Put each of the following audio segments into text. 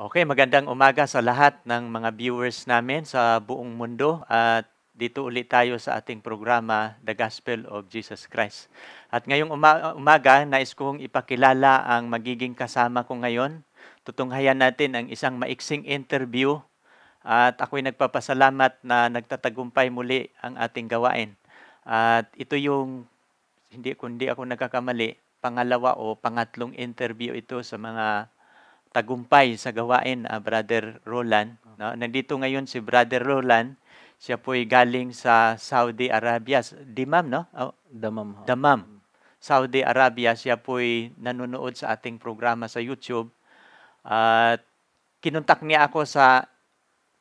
Okay, magandang umaga sa lahat ng mga viewers namin sa buong mundo at dito ulit tayo sa ating programa The Gospel of Jesus Christ. At ngayong uma- umaga, nais kong ipakilala ang magiging kasama ko ngayon. Tutunghayan natin ang isang maiksing interview at ako'y nagpapasalamat na nagtatagumpay muli ang ating gawain. At ito yung, hindi kundi ako nagkakamali, pangalawa o pangatlong interview ito sa mga tagumpay sa gawain, uh, Brother Roland. No? Nandito ngayon si Brother Roland. Siya po ay galing sa Saudi Arabia. Dimam, no? Oh, Damam. Damam. Saudi Arabia. Siya po ay nanonood sa ating programa sa YouTube. At uh, kinuntak niya ako sa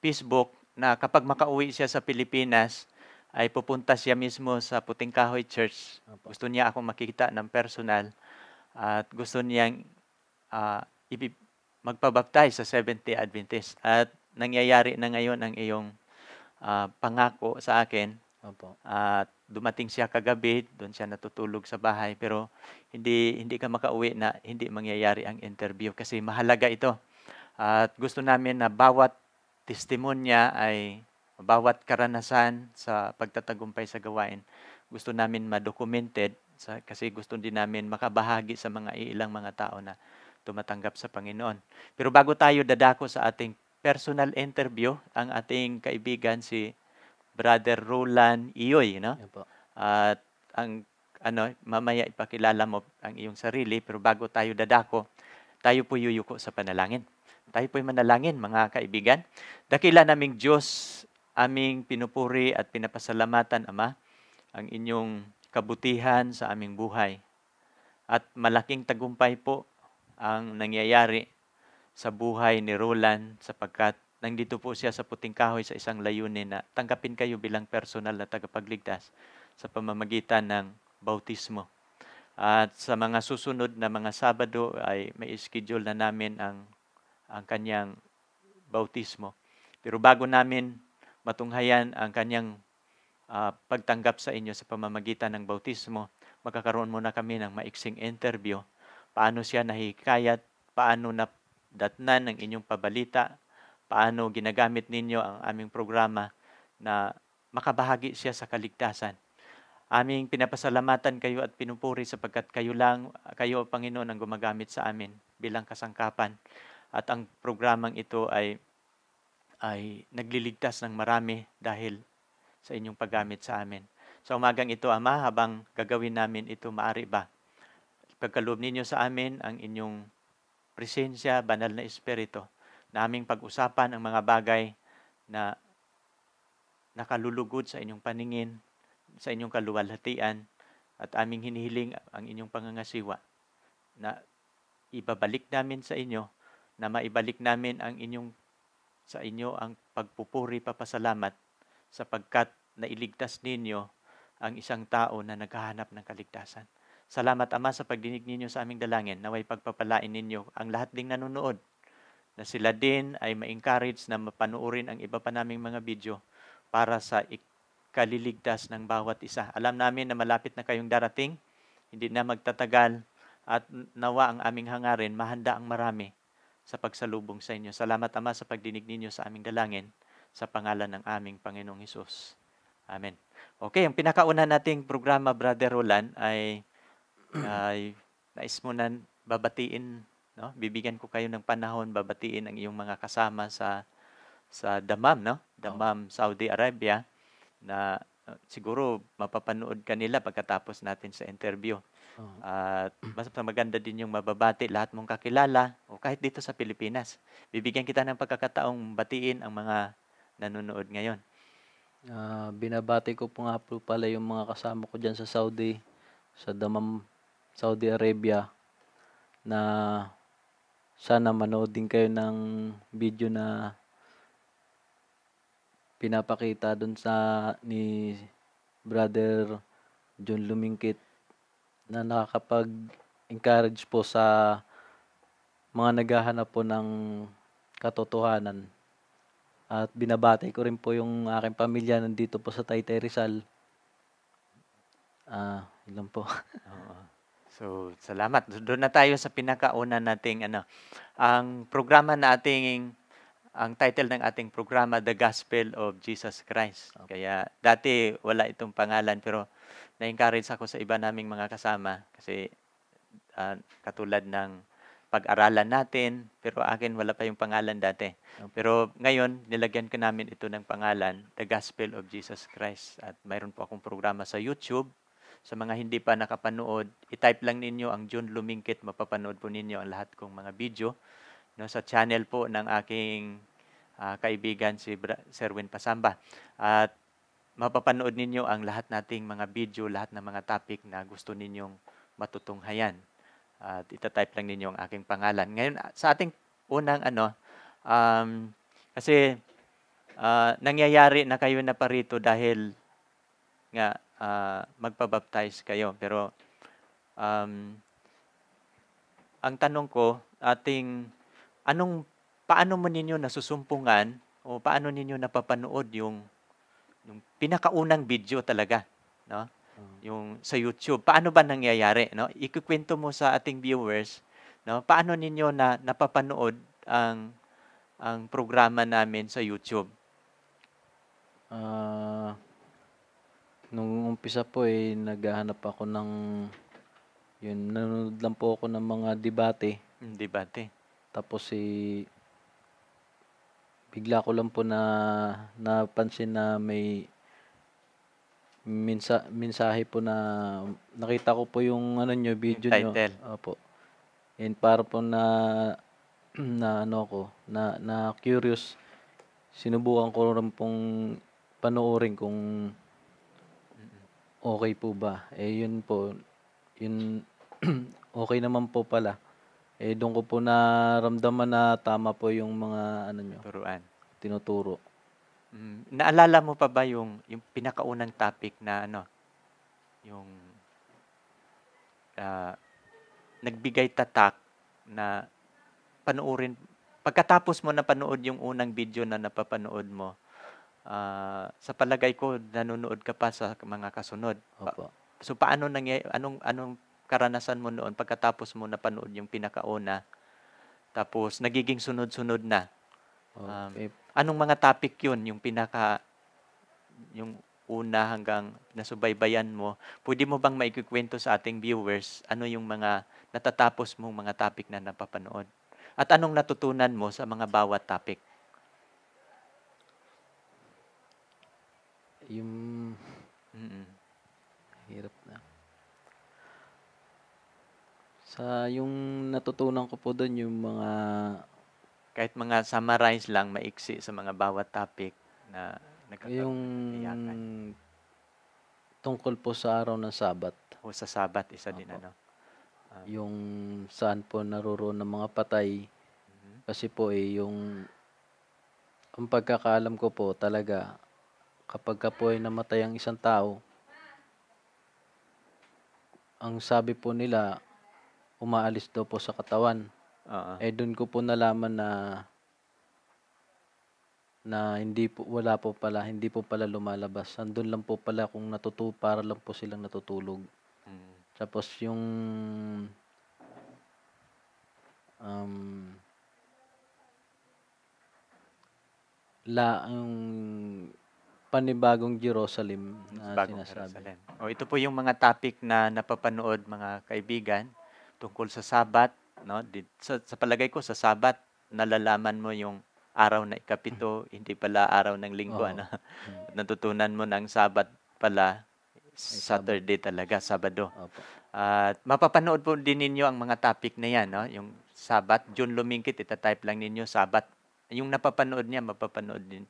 Facebook na kapag makauwi siya sa Pilipinas, ay pupunta siya mismo sa Puting Kahoy Church. Gusto niya akong makikita ng personal at gusto niyang uh, ah, ibib magpabaptize sa Seventh-day Adventist. At nangyayari na ngayon ang iyong uh, pangako sa akin. Opo. At dumating siya kagabi, doon siya natutulog sa bahay, pero hindi hindi ka makauwi na hindi mangyayari ang interview kasi mahalaga ito. At gusto namin na bawat testimonya ay bawat karanasan sa pagtatagumpay sa gawain, gusto namin madocumented sa, kasi gusto din namin makabahagi sa mga ilang mga tao na tumatanggap sa Panginoon. Pero bago tayo dadako sa ating personal interview, ang ating kaibigan si Brother Roland Iyoy, no? At ang ano, mamaya ipakilala mo ang iyong sarili, pero bago tayo dadako, tayo po yuyuko sa panalangin. Tayo po'y manalangin, mga kaibigan. Dakila naming Diyos, aming pinupuri at pinapasalamatan, Ama, ang inyong kabutihan sa aming buhay. At malaking tagumpay po ang nangyayari sa buhay ni Roland sapagkat nandito po siya sa puting kahoy sa isang layunin na tanggapin kayo bilang personal na tagapagligtas sa pamamagitan ng bautismo. At sa mga susunod na mga Sabado ay may schedule na namin ang, ang kanyang bautismo. Pero bago namin matunghayan ang kanyang uh, pagtanggap sa inyo sa pamamagitan ng bautismo, magkakaroon muna kami ng maiksing interview paano siya nahikayat, paano nadatnan ng inyong pabalita, paano ginagamit ninyo ang aming programa na makabahagi siya sa kaligtasan. Aming pinapasalamatan kayo at pinupuri sapagkat kayo lang, kayo Panginoon ang gumagamit sa amin bilang kasangkapan. At ang programang ito ay ay nagliligtas ng marami dahil sa inyong paggamit sa amin. Sa umagang ito, Ama, habang gagawin namin ito, maari ba Pagkalob ninyo sa amin ang inyong presensya, banal na espiritu, na aming pag-usapan ang mga bagay na nakalulugod sa inyong paningin, sa inyong kaluwalhatian, at aming hinihiling ang inyong pangangasiwa na ibabalik namin sa inyo, na maibalik namin ang inyong sa inyo ang pagpupuri papasalamat sapagkat nailigtas ninyo ang isang tao na naghahanap ng kaligtasan. Salamat Ama sa pagdinig ninyo sa aming dalangin. Naway pagpapalain ninyo ang lahat ding nanonood na sila din ay ma-encourage na mapanuorin ang iba pa naming mga video para sa ikaliligtas ng bawat isa. Alam namin na malapit na kayong darating, hindi na magtatagal at nawa ang aming hangarin, mahanda ang marami sa pagsalubong sa inyo. Salamat Ama sa pagdinig ninyo sa aming dalangin sa pangalan ng aming Panginoong Hesus. Amen. Okay, ang pinakauna nating programa, Brother Roland, ay ay uh, nais mo na babatiin, no? Bibigyan ko kayo ng panahon babatiin ang iyong mga kasama sa sa Damam, no? Damam, oh. Saudi Arabia na uh, siguro mapapanood kanila pagkatapos natin sa interview. Oh. At uh, maganda din yung mababati lahat mong kakilala o kahit dito sa Pilipinas. Bibigyan kita ng pagkakataong batiin ang mga nanonood ngayon. Uh, binabati ko po nga po pala yung mga kasama ko diyan sa Saudi, sa Damam Saudi Arabia na sana manood din kayo ng video na pinapakita doon sa ni brother John Lumingkit na nakakapag-encourage po sa mga naghahanap po ng katotohanan. At binabati ko rin po yung aking pamilya nandito po sa Taytay Rizal. Ah, uh, ilan po? Oo. So, salamat. Doon na tayo sa pinakauna nating ano. Ang programa na ating ang title ng ating programa The Gospel of Jesus Christ. Kaya dati wala itong pangalan pero na-encourage ako sa iba naming mga kasama kasi uh, katulad ng pag-aralan natin pero akin wala pa yung pangalan dati. Pero ngayon nilagyan ko namin ito ng pangalan The Gospel of Jesus Christ at mayroon po akong programa sa YouTube sa mga hindi pa nakapanood, i-type lang ninyo ang June Lumingkit, mapapanood po ninyo ang lahat kong mga video no, sa channel po ng aking uh, kaibigan si Bra- Serwin Pasamba. At mapapanood ninyo ang lahat nating mga video, lahat ng mga topic na gusto ninyong matutunghayan. At ita-type lang ninyo ang aking pangalan. Ngayon, sa ating unang ano, um, kasi uh, nangyayari na kayo na parito dahil nga uh, magpabaptize kayo. Pero um, ang tanong ko, ating anong paano mo ninyo nasusumpungan o paano ninyo napapanood yung yung pinakaunang video talaga, no? Hmm. Yung sa YouTube. Paano ba nangyayari, no? Ikukuwento mo sa ating viewers, no? Paano ninyo na napapanood ang ang programa namin sa YouTube? Uh, Nung umpisa po eh, naghahanap ako ng, yun, nanonood lang po ako ng mga debate. Hmm, debate. Tapos eh, bigla ko lang po na napansin na may minsa, mensahe po na nakita ko po yung ano nyo, video nyo. title. Opo. And para po na na ano ko, na, na curious, sinubukan ko rin pong panoorin kung okay po ba? Eh yun po, yun okay naman po pala. Eh doon ko po na ramdaman na tama po yung mga ano nyo, Turuan. tinuturo. Mm, naalala mo pa ba yung, yung pinakaunang topic na ano, yung uh, nagbigay tatak na panoorin, pagkatapos mo na panood yung unang video na napapanood mo, uh, sa palagay ko nanonood ka pa sa mga kasunod. Opo. Pa- so paano nangy- anong anong karanasan mo noon pagkatapos mo napanood yung pinakauna tapos nagiging sunod-sunod na. Um, okay. Um, anong mga topic 'yun yung pinaka yung una hanggang nasubaybayan mo? Pwede mo bang maikikwento sa ating viewers ano yung mga natatapos mong mga topic na napapanood? At anong natutunan mo sa mga bawat topic? yung mm hirap na. Sa yung natutunan ko po doon yung mga kahit mga summarize lang maiksi sa mga bawat topic na nagkakaroon yung iyakan. tungkol po sa araw ng Sabat. O sa Sabat isa Ako. din ano. Um, yung saan po naroroon ng mga patay mm-hmm. kasi po eh yung ang pagkakaalam ko po talaga kapag ka po ay namatay ang isang tao, ang sabi po nila, umaalis daw po sa katawan. Uh-huh. Eh doon ko po nalaman na na hindi po wala po pala hindi po pala lumalabas. Andun lang po pala kung natutu para lang po silang natutulog. Mm. Tapos yung um la ang panibagong Jerusalem na Bagong sinasabi. Jerusalem. O, ito po yung mga topic na napapanood mga kaibigan tungkol sa Sabat. No? Sa, sa palagay ko, sa Sabat, nalalaman mo yung araw na ikapito, mm. hindi pala araw ng linggo. Oh. Ano? Mm. Natutunan mo ng Sabat pala, Saturday talaga, Sabado. At uh, mapapanood po din ninyo ang mga topic na yan, no? yung Sabat. June Lumingkit, itatype lang ninyo, Sabat. Yung napapanood niya, mapapanood din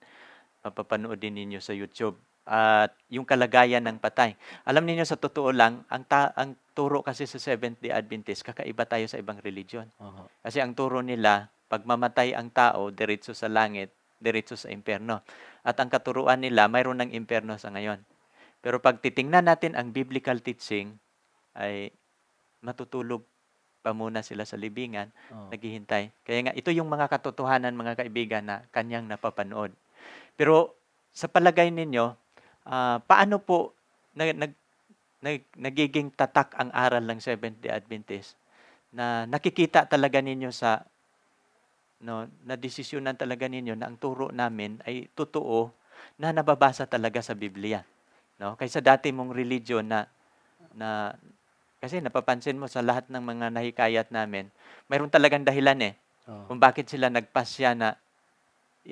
mapapanood din ninyo sa YouTube at yung kalagayan ng patay. Alam niyo sa totoo lang, ang, ta- ang turo kasi sa Seventh-day Adventist, kakaiba tayo sa ibang religion. Uh-huh. Kasi ang turo nila, pag mamatay ang tao, diretso sa langit, diretso sa impierno. At ang katuruan nila, mayroon ng impierno sa ngayon. Pero pag titingnan natin ang biblical teaching, ay matutulog pa muna sila sa libingan, oh. naghihintay. Kaya nga, ito yung mga katotohanan, mga kaibigan, na kanyang napapanood. Pero sa palagay ninyo, uh, paano po nag, nag, nag, nagiging tatak ang aral ng Seventh-day Adventist na nakikita talaga ninyo sa no, na desisyonan talaga ninyo na ang turo namin ay totoo na nababasa talaga sa Biblia. No? Kaysa dati mong religion na na kasi napapansin mo sa lahat ng mga nahikayat namin, mayroon talagang dahilan eh oh. kung bakit sila nagpasya na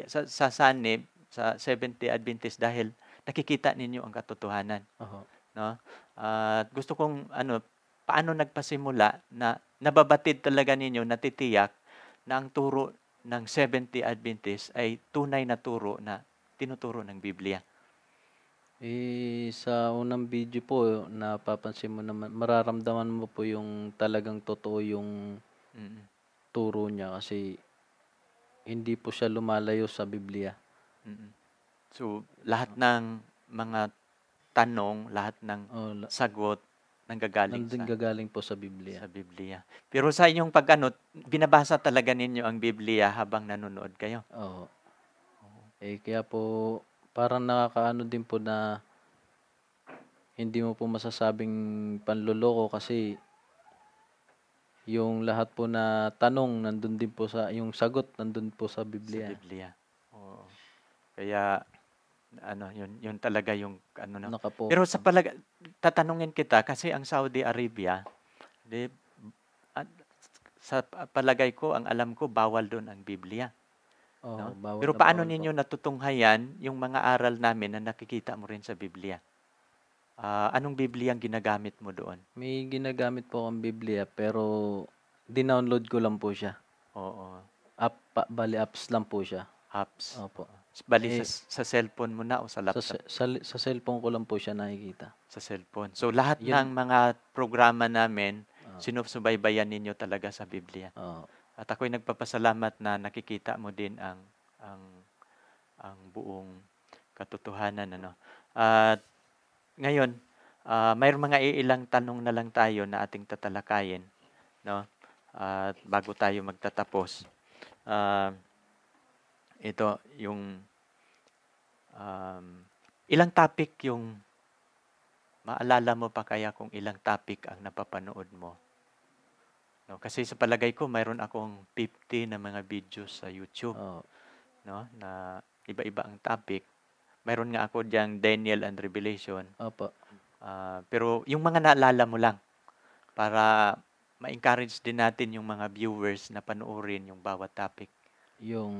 sa, sa Sanib, sa Seventh-day Adventist dahil nakikita ninyo ang katotohanan. Uh-huh. No? At uh, gusto kong ano paano nagpasimula na nababatid talaga ninyo natitiyak na ang turo ng 70 Adventist ay tunay na turo na tinuturo ng Biblia. Eh, sa unang video po, napapansin mo naman, mararamdaman mo po yung talagang totoo yung mm-hmm. turo niya kasi hindi po siya lumalayo sa Biblia. Mm-mm. So, lahat ng mga tanong, lahat ng oh, la- sagot, nanggagaling sa... Nanggagaling po sa Biblia. Sa Biblia. Pero sa inyong pag-ano, binabasa talaga ninyo ang Biblia habang nanonood kayo? Oo. Oh. Eh, kaya po, parang nakakaano din po na hindi mo po masasabing panluloko kasi yung lahat po na tanong nandun din po sa yung sagot nandun po sa Biblia. Sa Biblia. Oo. Kaya ano yun yun talaga yung ano na. Nakapo. Pero sa palaga tatanungin kita kasi ang Saudi Arabia di at, sa palagay ko ang alam ko bawal doon ang Biblia. Oh, no? Pero paano ninyo po. natutunghayan yung mga aral namin na nakikita mo rin sa Biblia? Ah, anong Biblia ang ginagamit mo doon? May ginagamit po akong Biblia pero dinownload ko lang po siya. Oo. App, bali apps lang po siya. Apps. Opo. Bali eh, sa, sa cellphone mo na o sa laptop? sa, sa, sa cellphone ko lang po siya nakikita. sa cellphone. So lahat Yun. ng mga programa namin, Ah. sinusubaybayan ninyo talaga sa Biblia. Oo. Ah. At ako'y nagpapasalamat na nakikita mo din ang ang ang buong katotohanan ano. At ngayon, uh, mayroong mga iilang tanong na lang tayo na ating tatalakayin, no? At uh, bago tayo magtatapos. Uh, ito yung um, ilang topic yung maalala mo pa kaya kung ilang topic ang napapanood mo? No, kasi sa palagay ko mayroon akong 50 na mga videos sa YouTube. Oh. No, na iba-iba ang topic. Mayroon nga ako diyang Daniel and Revelation. Opo. Uh, pero yung mga naalala mo lang para ma-encourage din natin yung mga viewers na panoorin yung bawat topic. Yung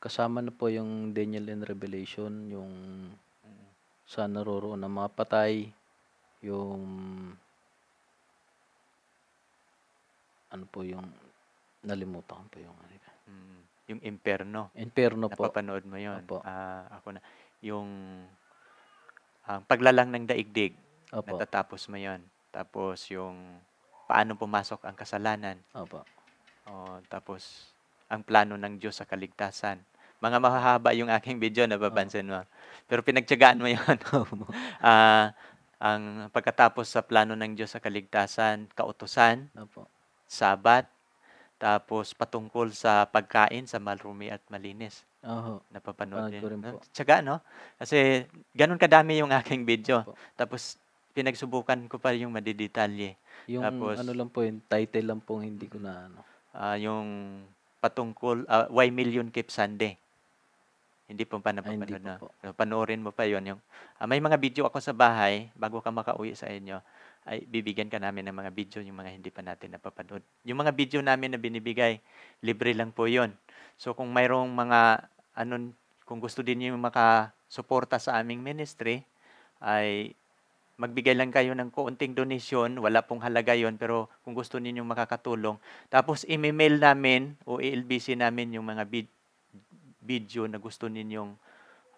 kasama na po yung Daniel and Revelation, yung sa naroroon ng mga patay, yung ano po yung nalimutan ko po yung ano. Mm yung Imperno. Imperno po. Napapanood mo yun. Opo. Uh, ako na. Yung uh, paglalang ng daigdig. Opo. Natatapos mo yun. Tapos yung paano pumasok ang kasalanan. Opo. O, tapos ang plano ng Diyos sa kaligtasan. Mga mahahaba yung aking video, napapansin mo. Pero pinagtyagaan mo yun. uh, ang pagkatapos sa plano ng Diyos sa kaligtasan, kautusan, Opo. sabat, tapos patungkol sa pagkain sa malrumi at malinis. Oo. Napapanood din. Rin po. Tsaga, no? Kasi ganun kadami yung aking video. Tapos pinagsubukan ko pa yung madidetalye. Yung Tapos, ano lang po, yung title lang po hindi ko na ano. Uh, yung patungkol, uh, Why Million Keep Sunday. Hindi po pa ah, napapanood Ay, na. Po. Panoorin mo pa yon yung uh, May mga video ako sa bahay bago ka makauwi sa inyo ay bibigyan ka namin ng mga video yung mga hindi pa natin napapanood. Yung mga video namin na binibigay, libre lang po 'yon. So kung mayroong mga ano kung gusto din niyo makasuporta sa aming ministry ay magbigay lang kayo ng kounting donation, wala pong halaga yon pero kung gusto ninyong makakatulong. Tapos i-mail namin o i-LBC namin yung mga video na gusto ninyong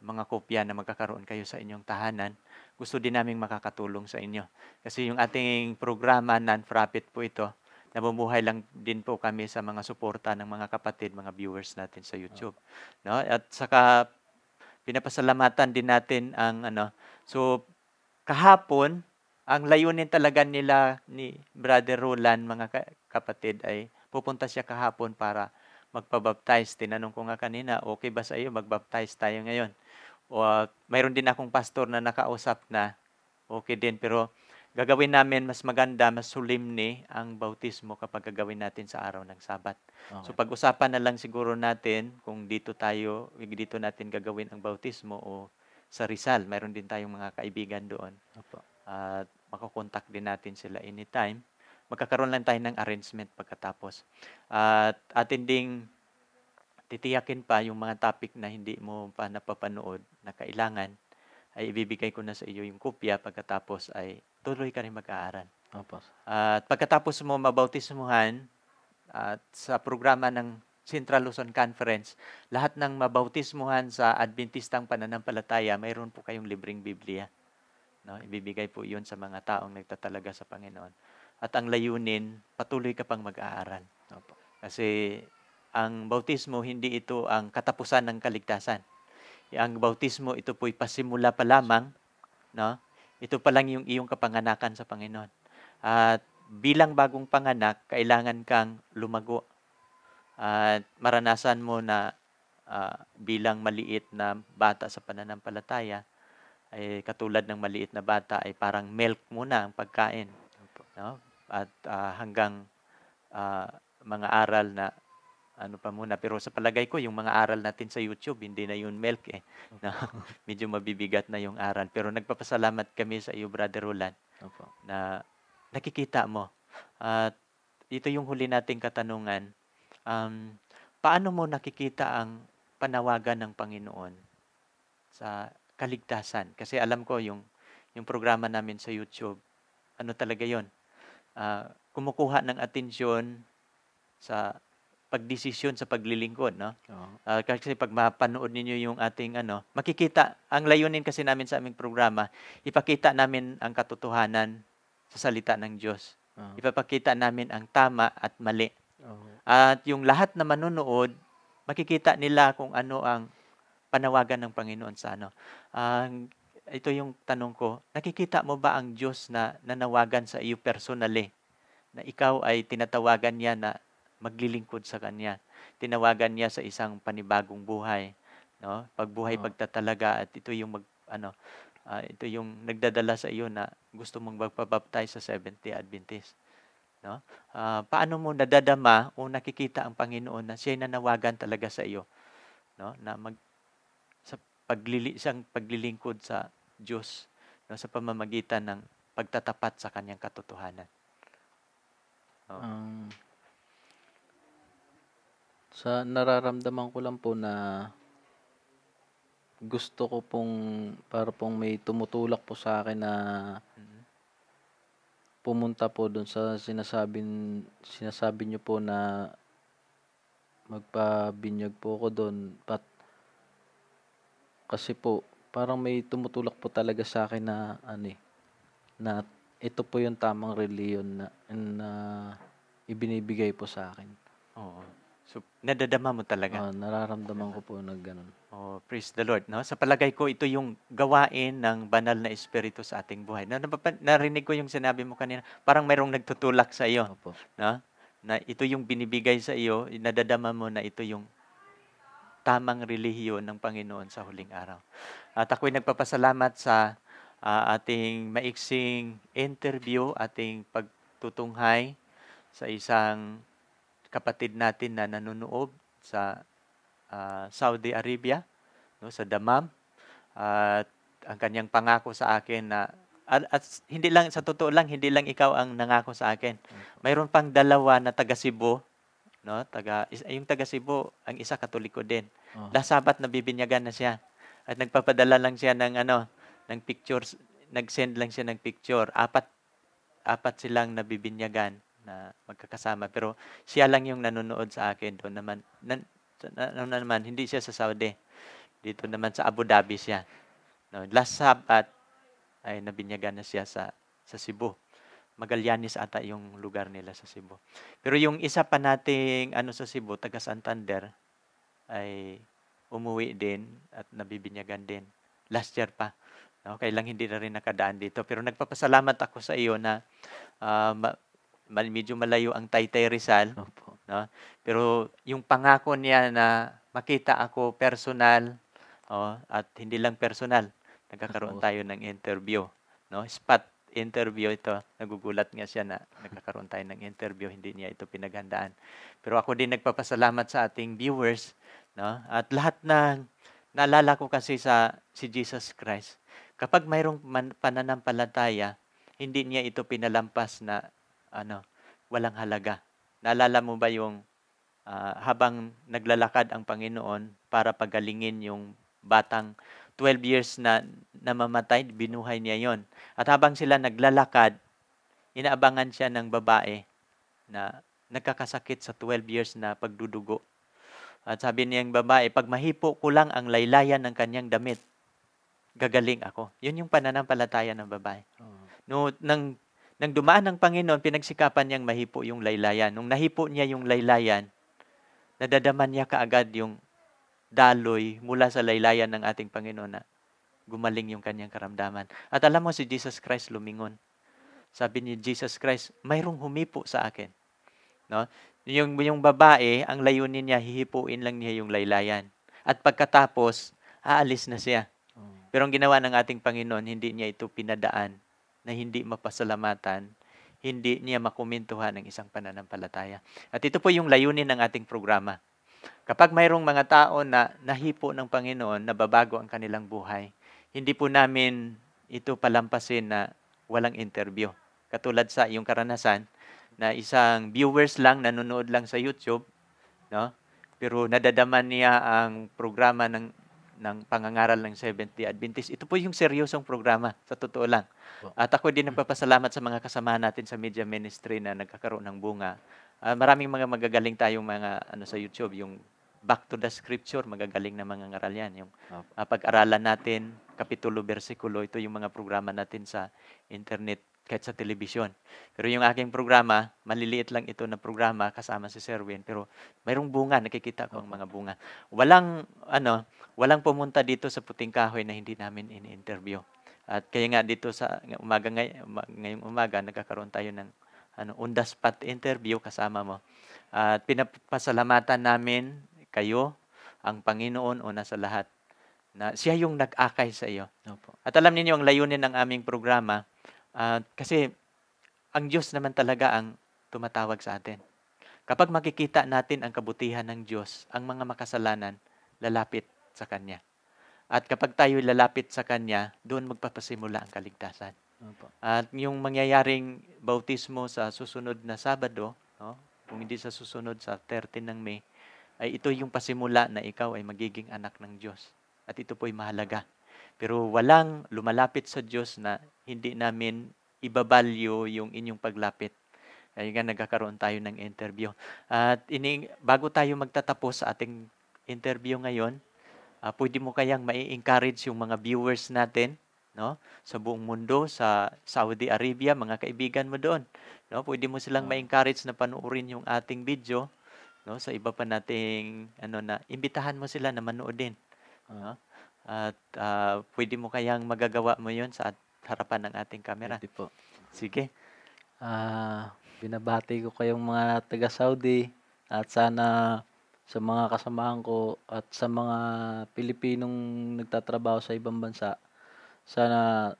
mga kopya na magkakaroon kayo sa inyong tahanan. Gusto din naming makakatulong sa inyo. Kasi yung ating programa, non-profit po ito, nabubuhay lang din po kami sa mga suporta ng mga kapatid, mga viewers natin sa YouTube. No? At saka pinapasalamatan din natin ang ano. So kahapon, ang layunin talaga nila ni Brother Roland, mga ka- kapatid, ay pupunta siya kahapon para magpabaptize. Tinanong ko nga kanina, okay ba sa iyo magbaptize tayo ngayon? O, ah, mayroon din akong pastor na nakausap na okay din pero gagawin namin mas maganda, mas solemne ang bautismo kapag gagawin natin sa araw ng Sabat. Okay. So pag-usapan na lang siguro natin kung dito tayo, dito natin gagawin ang bautismo o sa Rizal. Mayroon din tayong mga kaibigan doon. Opo. At uh, makakontakt din natin sila anytime. Magkakaroon lang tayo ng arrangement pagkatapos. At uh, atin ding titiyakin pa yung mga topic na hindi mo pa napapanood na kailangan, ay ibibigay ko na sa iyo yung kopya pagkatapos ay tuloy ka rin mag-aaral. Opo. at pagkatapos mo mabautismuhan at sa programa ng Central Luzon Conference, lahat ng mabautismuhan sa Adventistang pananampalataya, mayroon po kayong libreng Biblia. No, ibibigay po 'yun sa mga taong nagtatalaga sa Panginoon. At ang layunin, patuloy ka pang mag-aaral. Opo. Kasi ang bautismo hindi ito ang katapusan ng kaligtasan. Ang bautismo ito po'y pasimula pa lamang, no? Ito pa lang yung iyong kapanganakan sa Panginoon. At bilang bagong panganak, kailangan kang lumago. At maranasan mo na uh, bilang maliit na bata sa pananampalataya, ay katulad ng maliit na bata ay parang milk muna ang pagkain. No? At uh, hanggang uh, mga aral na ano pa muna. Pero sa palagay ko, yung mga aral natin sa YouTube, hindi na yun milk eh. Na, medyo mabibigat na yung aral. Pero nagpapasalamat kami sa iyo, Brother Roland, okay. na nakikita mo. At ito yung huli nating katanungan. Um, paano mo nakikita ang panawagan ng Panginoon sa kaligtasan? Kasi alam ko yung, yung programa namin sa YouTube, ano talaga yon uh, ah, kumukuha ng atensyon sa pagdesisyon sa paglilingkod, no? Oh. Uh, kasi pag mapanood ninyo yung ating ano, makikita ang layunin kasi namin sa aming programa, ipakita namin ang katotohanan sa salita ng Diyos. Oh. Ipapakita namin ang tama at mali. Oh. At yung lahat na manonood, makikita nila kung ano ang panawagan ng Panginoon sa ano. Ang uh, ito yung tanong ko, nakikita mo ba ang Diyos na nanawagan sa iyo personally? Na ikaw ay tinatawagan niya na maglilingkod sa Kanya. Tinawagan niya sa isang panibagong buhay. No? Pagbuhay, uh pagtatalaga, at ito yung mag, ano, uh, ito yung nagdadala sa iyo na gusto mong magpabaptize sa 70 Adventist. No? Uh, paano mo nadadama o nakikita ang Panginoon na siya'y nanawagan talaga sa iyo? No? Na mag, sa paglili, isang paglilingkod sa Diyos no? sa pamamagitan ng pagtatapat sa kanyang katotohanan. No? Um, sa nararamdaman ko lang po na gusto ko pong para pong may tumutulak po sa akin na pumunta po doon sa sinasabi sinasabi niyo po na magpabinyag po ko doon pat kasi po parang may tumutulak po talaga sa akin na ano eh, na ito po yung tamang reliyon na, na ibinibigay po sa akin. Oo. So, nadadama mo talaga. Oh, nararamdaman ko po na ganun. Oh, praise the Lord. No? Sa palagay ko, ito yung gawain ng banal na Espiritu sa ating buhay. Na, narinig ko yung sinabi mo kanina, parang mayroong nagtutulak sa iyo. Opo. No? Na ito yung binibigay sa iyo, nadadama mo na ito yung tamang relihiyon ng Panginoon sa huling araw. At ako'y nagpapasalamat sa uh, ating maiksing interview, ating pagtutunghay sa isang kapatid natin na nanonood sa uh, Saudi Arabia, no, sa Damam. At uh, ang kanyang pangako sa akin na at, at hindi lang sa totoo lang hindi lang ikaw ang nangako sa akin. Mayroon pang dalawa na taga Cebu, no? Taga yung taga Cebu, ang isa Katoliko din. Uh-huh. Ah. Lasabat nabibinyagan na siya. At nagpapadala lang siya ng ano, ng pictures, nag-send lang siya ng picture. Apat apat silang nabibinyagan na magkakasama. Pero siya lang yung nanonood sa akin doon naman. Nan, na, na, ano naman, hindi siya sa Saudi. Dito naman sa Abu Dhabi siya. No, last Sabat ay nabinyagan na siya sa, sa Cebu. Magallanes ata yung lugar nila sa Cebu. Pero yung isa pa nating ano sa Cebu, taga Santander, ay umuwi din at nabibinyagan din. Last year pa. Okay lang, hindi na rin nakadaan dito. Pero nagpapasalamat ako sa iyo na uh, mal, medyo malayo ang Taytay Rizal. Opo. No? Pero yung pangako niya na makita ako personal oh, at hindi lang personal, nagkakaroon tayo ng interview. No? Spot interview ito. Nagugulat nga siya na nagkakaroon tayo ng interview, hindi niya ito pinaghandaan. Pero ako din nagpapasalamat sa ating viewers. No? At lahat na naalala ko kasi sa si Jesus Christ, kapag mayroong man, pananampalataya, hindi niya ito pinalampas na ano, walang halaga. Naalala mo ba yung uh, habang naglalakad ang Panginoon para pagalingin yung batang 12 years na namamatay, binuhay niya yon. At habang sila naglalakad, inaabangan siya ng babae na nagkakasakit sa 12 years na pagdudugo. At sabi niya niyang babae, pag mahipo ko lang ang laylayan ng kanyang damit, gagaling ako. Yun yung pananampalataya ng babae. No, nang nang dumaan ng Panginoon, pinagsikapan niyang mahipo yung laylayan. Nung nahipo niya yung laylayan, nadadaman niya kaagad yung daloy mula sa laylayan ng ating Panginoon na gumaling yung kanyang karamdaman. At alam mo si Jesus Christ lumingon. Sabi ni Jesus Christ, mayroong humipo sa akin. No? Yung, yung babae, ang layunin niya, hihipuin lang niya yung laylayan. At pagkatapos, aalis na siya. Oh. Pero ang ginawa ng ating Panginoon, hindi niya ito pinadaan na hindi mapasalamatan, hindi niya makumintuhan ng isang pananampalataya. At ito po yung layunin ng ating programa. Kapag mayroong mga tao na nahipo ng Panginoon, nababago ang kanilang buhay, hindi po namin ito palampasin na walang interview. Katulad sa iyong karanasan, na isang viewers lang, nanonood lang sa YouTube, no? pero nadadaman niya ang programa ng ng pangangaral ng Seventh-day Adventist. Ito po yung seryosong programa, sa totoo lang. At ako din nagpapasalamat sa mga kasama natin sa media ministry na nagkakaroon ng bunga. Uh, maraming mga magagaling tayong mga ano sa YouTube, yung back to the scripture, magagaling na mga ngaral yan. Yung uh, pag-aralan natin, kapitulo, bersikulo, ito yung mga programa natin sa internet kahit sa telebisyon. Pero yung aking programa, maliliit lang ito na programa kasama si Serwin, pero mayroong bunga, nakikita ko ang mga bunga. Walang, ano, walang pumunta dito sa Puting Kahoy na hindi namin in-interview. At kaya nga dito sa umaga ngay ngayong umaga nagkakaroon tayo ng ano on the spot interview kasama mo. At pinapasalamatan namin kayo ang Panginoon una sa lahat na siya yung nag-akay sa iyo. Opo. At alam niyo ang layunin ng aming programa Uh, kasi ang Diyos naman talaga ang tumatawag sa atin. Kapag makikita natin ang kabutihan ng Diyos, ang mga makasalanan lalapit sa Kanya. At kapag tayo lalapit sa Kanya, doon magpapasimula ang kaligtasan. Opo. At yung mangyayaring bautismo sa susunod na Sabado, no? kung hindi sa susunod sa 13 ng May, ay ito yung pasimula na ikaw ay magiging anak ng Diyos. At ito po'y mahalaga. Pero walang lumalapit sa Diyos na hindi namin ibabalyo yung inyong paglapit. Kaya nga nagkakaroon tayo ng interview. At ini, bago tayo magtatapos sa ating interview ngayon, uh, pwede mo kayang mai-encourage yung mga viewers natin no? sa buong mundo, sa Saudi Arabia, mga kaibigan mo doon. No? Pwede mo silang ah. ma-encourage na panuorin yung ating video no? sa iba pa nating ano na imbitahan mo sila na manood manoodin. No? At uh, pwede mo kayang magagawa mo yon sa harapan ng ating camera. Pwede po. Sige. Uh, binabati ko kayong mga taga-Saudi at sana sa mga kasamahan ko at sa mga Pilipinong nagtatrabaho sa ibang bansa, sana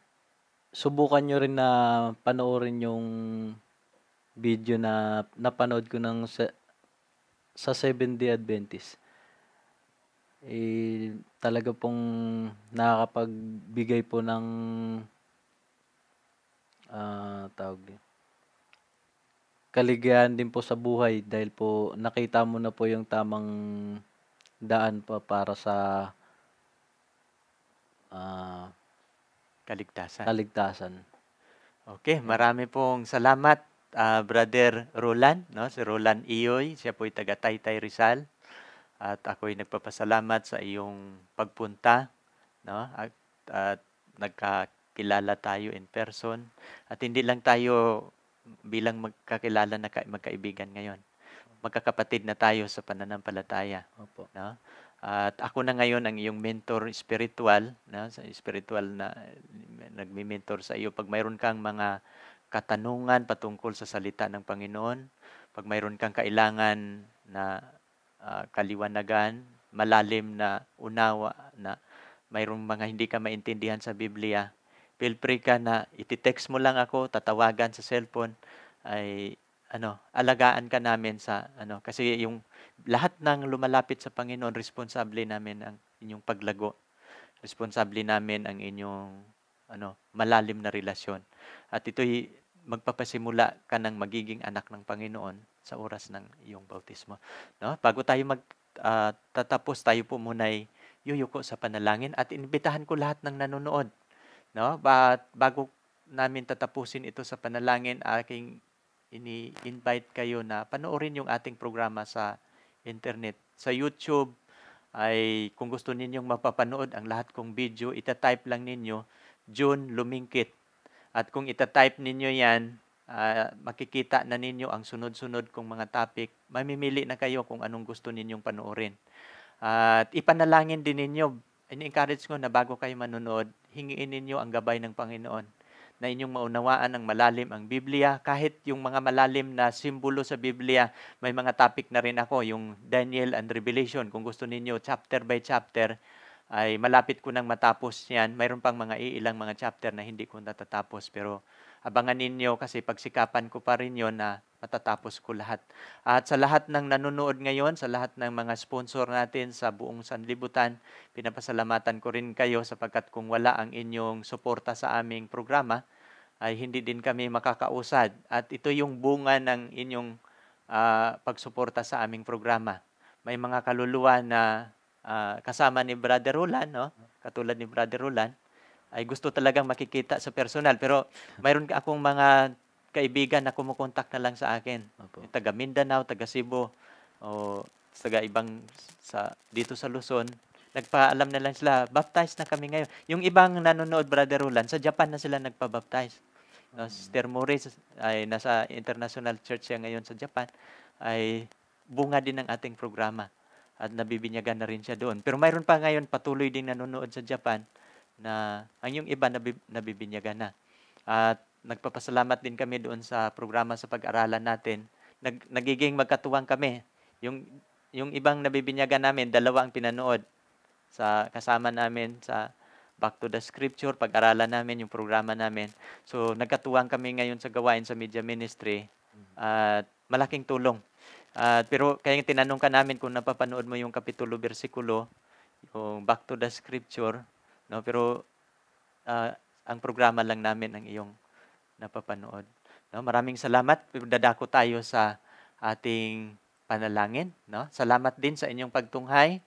subukan nyo rin na panoorin yung video na napanood ko ng sa, sa 7 Day Adventist eh, talaga pong nakakapagbigay po ng uh, tawag din kaligayahan din po sa buhay dahil po nakita mo na po yung tamang daan pa para sa uh, kaligtasan. Kaligtasan. Okay, marami pong salamat uh, brother Roland, no? Si Roland Iyoy, siya po ay taga Taytay Rizal at ako'y nagpapasalamat sa iyong pagpunta no at, at nagkakilala tayo in person at hindi lang tayo bilang magkakilala na magkaibigan ngayon magkakapatid na tayo sa pananampalataya Opo. no at ako na ngayon ang iyong mentor spiritual no sa spiritual na nagmi-mentor sa iyo pag mayroon kang mga katanungan patungkol sa salita ng Panginoon pag mayroon kang kailangan na uh, kaliwanagan, malalim na unawa na mayroong mga hindi ka maintindihan sa Biblia, feel free ka na iti-text mo lang ako, tatawagan sa cellphone, ay ano, alagaan ka namin sa ano kasi yung lahat ng lumalapit sa Panginoon, responsable namin ang inyong paglago. Responsable namin ang inyong ano, malalim na relasyon. At ito'y magpapasimula ka ng magiging anak ng Panginoon sa oras ng iyong bautismo. No? Bago tayo mag uh, tatapos, tayo po muna ay yuyuko sa panalangin at inbitahan ko lahat ng nanonood. No? Ba bago namin tatapusin ito sa panalangin, aking ini-invite kayo na panoorin yung ating programa sa internet. Sa YouTube ay kung gusto ninyong mapapanood ang lahat kong video, itatype lang ninyo June Lumingkit. At kung itatype ninyo yan, Uh, makikita na ninyo ang sunod-sunod kong mga topic. Mamimili na kayo kung anong gusto ninyong panoorin. Uh, at ipanalangin din ninyo, in-encourage ko na bago kayo manunood, hingiin ninyo ang gabay ng Panginoon na inyong maunawaan ang malalim ang Biblia. Kahit yung mga malalim na simbolo sa Biblia, may mga topic na rin ako, yung Daniel and Revelation. Kung gusto ninyo, chapter by chapter, ay malapit ko nang matapos yan. Mayroon pang mga ilang mga chapter na hindi ko natatapos, pero Abangan ninyo kasi pagsikapan ko pa rin yon na matatapos ko lahat. At sa lahat ng nanonood ngayon, sa lahat ng mga sponsor natin sa buong sanlibutan, pinapasalamatan ko rin kayo sapagkat kung wala ang inyong suporta sa aming programa, ay hindi din kami makakausad. At ito yung bunga ng inyong uh, pagsuporta sa aming programa. May mga kaluluwa na uh, kasama ni Brother Roland, no? katulad ni Brother Roland, ay gusto talagang makikita sa personal. Pero mayroon akong mga kaibigan na kumukontak na lang sa akin. Opo. Eh, taga Mindanao, taga Cebu, o taga ibang sa, dito sa Luzon. Nagpaalam na lang sila, baptized na kami ngayon. Yung ibang nanonood, Brother Roland, sa Japan na sila nagpabaptize. No, mm. Sister Maurice ay nasa International Church siya ngayon sa Japan ay bunga din ng ating programa at nabibinyagan na rin siya doon. Pero mayroon pa ngayon patuloy din nanonood sa Japan na ang yung iba nabib, nabibinyagan na. At nagpapasalamat din kami doon sa programa sa pag-aralan natin. Nag, nagiging magkatuwang kami. Yung, yung ibang nabibinyagan namin, dalawa ang pinanood sa kasama namin sa Back to the Scripture, pag-aralan namin, yung programa namin. So, nagkatuwang kami ngayon sa gawain sa media ministry at malaking tulong. At, pero kaya tinanong ka namin kung napapanood mo yung kapitulo, bersikulo, yung Back to the Scripture, No? Pero uh, ang programa lang namin ang iyong napapanood. No? Maraming salamat. Dadako tayo sa ating panalangin. No? Salamat din sa inyong pagtunghay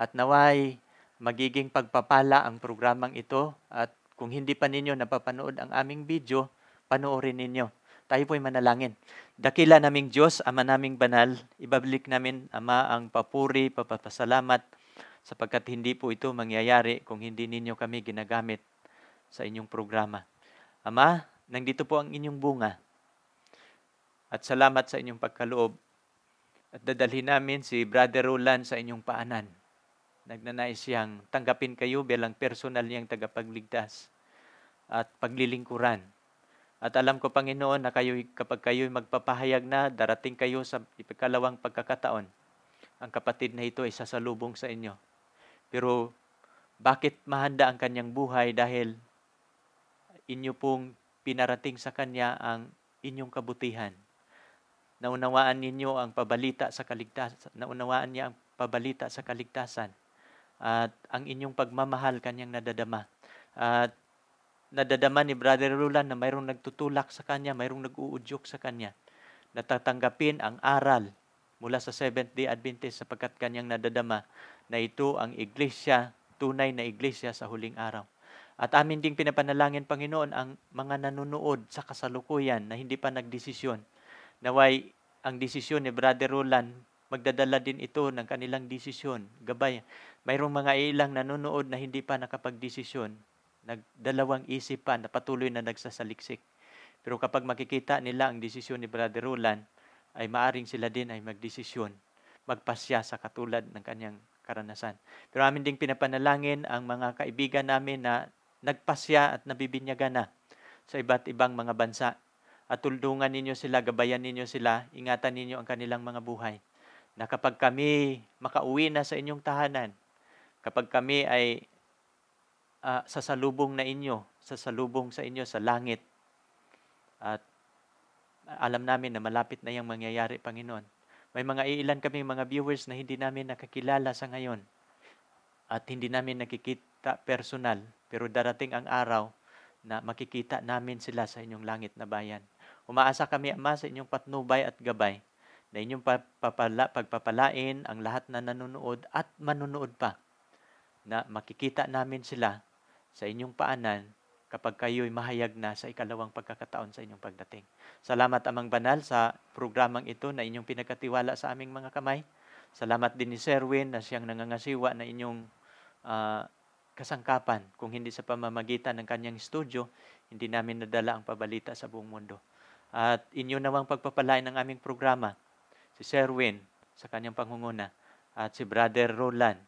at naway magiging pagpapala ang programang ito at kung hindi pa ninyo napapanood ang aming video, panoorin ninyo. Tayo po'y manalangin. Dakila naming Diyos, Ama naming banal, ibabalik namin, Ama, ang papuri, papapasalamat, sapagkat hindi po ito mangyayari kung hindi ninyo kami ginagamit sa inyong programa. Ama, nandito po ang inyong bunga. At salamat sa inyong pagkaloob. At dadalhin namin si Brother Roland sa inyong paanan. Nagnanais siyang tanggapin kayo bilang personal niyang tagapagligtas at paglilingkuran. At alam ko, Panginoon, na kayo, kapag kayo'y magpapahayag na, darating kayo sa ikalawang pagkakataon. Ang kapatid na ito ay sasalubong sa inyo pero bakit mahanda ang kanyang buhay dahil inyo pong pinarating sa kanya ang inyong kabutihan. Naunawaan ninyo ang pabalita sa kaligtasan, naunawaan niya ang pabalita sa kaligtasan at ang inyong pagmamahal kanyang nadadama. At nadadama ni Brother Rulan na mayroong nagtutulak sa kanya, mayroong nag-uudyok sa kanya. Natatanggapin ang aral mula sa Seventh-day Adventist sapagkat kanyang nadadama na ito ang iglesia, tunay na iglesia sa huling araw. At amin ding pinapanalangin, Panginoon, ang mga nanonood sa kasalukuyan na hindi pa nagdesisyon. Naway, ang desisyon ni Brother Roland, magdadala din ito ng kanilang desisyon. Gabay, mayroong mga ilang nanonood na hindi pa nakapagdesisyon, nagdalawang isip pa na patuloy na nagsasaliksik. Pero kapag makikita nila ang desisyon ni Brother Roland, ay maaring sila din ay magdesisyon, magpasya sa katulad ng kanyang karanasan. Pero amin ding pinapanalangin ang mga kaibigan namin na nagpasya at nabibinyagan na sa iba't ibang mga bansa. At tulungan ninyo sila, gabayan ninyo sila, ingatan ninyo ang kanilang mga buhay. Na kapag kami makauwi na sa inyong tahanan, kapag kami ay uh, sasalubong na inyo, sasalubong sa inyo sa langit, at alam namin na malapit na yung mangyayari, Panginoon, may mga iilan kami mga viewers na hindi namin nakakilala sa ngayon at hindi namin nakikita personal pero darating ang araw na makikita namin sila sa inyong langit na bayan. Umaasa kami, Ama, sa inyong patnubay at gabay na inyong papala, pagpapalain ang lahat na nanonood at manunood pa na makikita namin sila sa inyong paanan kapag kayo'y mahayag na sa ikalawang pagkakataon sa inyong pagdating. Salamat amang banal sa programang ito na inyong pinagkatiwala sa aming mga kamay. Salamat din ni Serwin na siyang nangangasiwa na inyong uh, kasangkapan. Kung hindi sa pamamagitan ng kanyang studio, hindi namin nadala ang pabalita sa buong mundo. At inyo namang pagpapalain ng aming programa, si Serwin sa kanyang pangunguna at si Brother Roland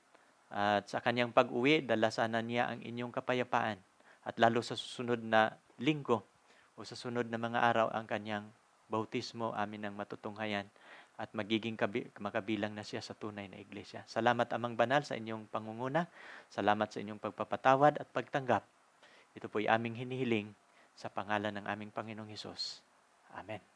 at sa kanyang pag-uwi, dala sana niya ang inyong kapayapaan at lalo sa susunod na linggo o sa sunod na mga araw ang kanyang bautismo amin ang matutunghayan at magiging makabilang na siya sa tunay na iglesia. Salamat amang banal sa inyong pangunguna. Salamat sa inyong pagpapatawad at pagtanggap. Ito po ay aming hinihiling sa pangalan ng aming Panginoong Hesus. Amen.